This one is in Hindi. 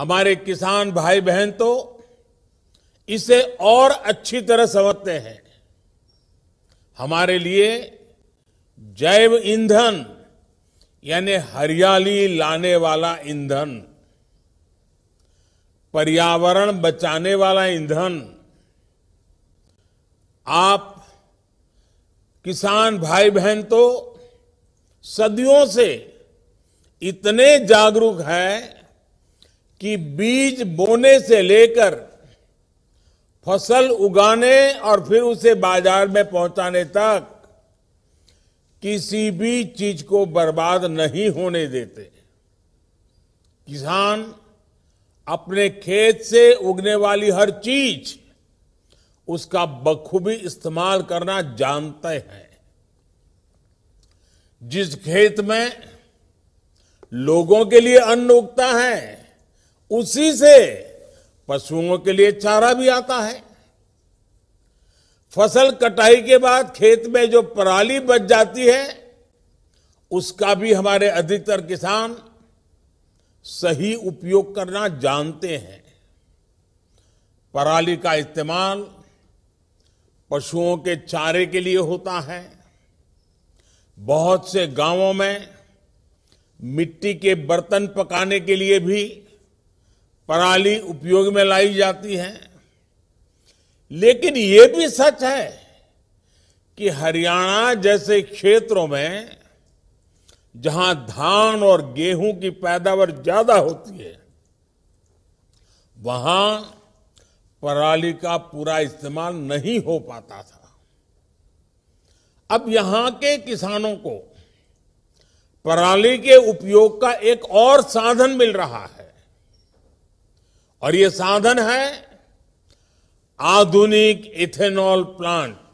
हमारे किसान भाई बहन तो इसे और अच्छी तरह समझते हैं हमारे लिए जैव ईंधन यानी हरियाली लाने वाला ईंधन पर्यावरण बचाने वाला ईंधन आप किसान भाई बहन तो सदियों से इतने जागरूक हैं कि बीज बोने से लेकर फसल उगाने और फिर उसे बाजार में पहुंचाने तक किसी भी चीज को बर्बाद नहीं होने देते किसान अपने खेत से उगने वाली हर चीज उसका बखूबी इस्तेमाल करना जानते हैं जिस खेत में लोगों के लिए अन्न उगता है उसी से पशुओं के लिए चारा भी आता है फसल कटाई के बाद खेत में जो पराली बच जाती है उसका भी हमारे अधिकतर किसान सही उपयोग करना जानते हैं पराली का इस्तेमाल पशुओं के चारे के लिए होता है बहुत से गांवों में मिट्टी के बर्तन पकाने के लिए भी पराली उपयोग में लाई जाती है लेकिन ये भी सच है कि हरियाणा जैसे क्षेत्रों में जहां धान और गेहूं की पैदावार ज्यादा होती है वहां पराली का पूरा इस्तेमाल नहीं हो पाता था अब यहां के किसानों को पराली के उपयोग का एक और साधन मिल रहा है और ये साधन है आधुनिक इथेनॉल प्लांट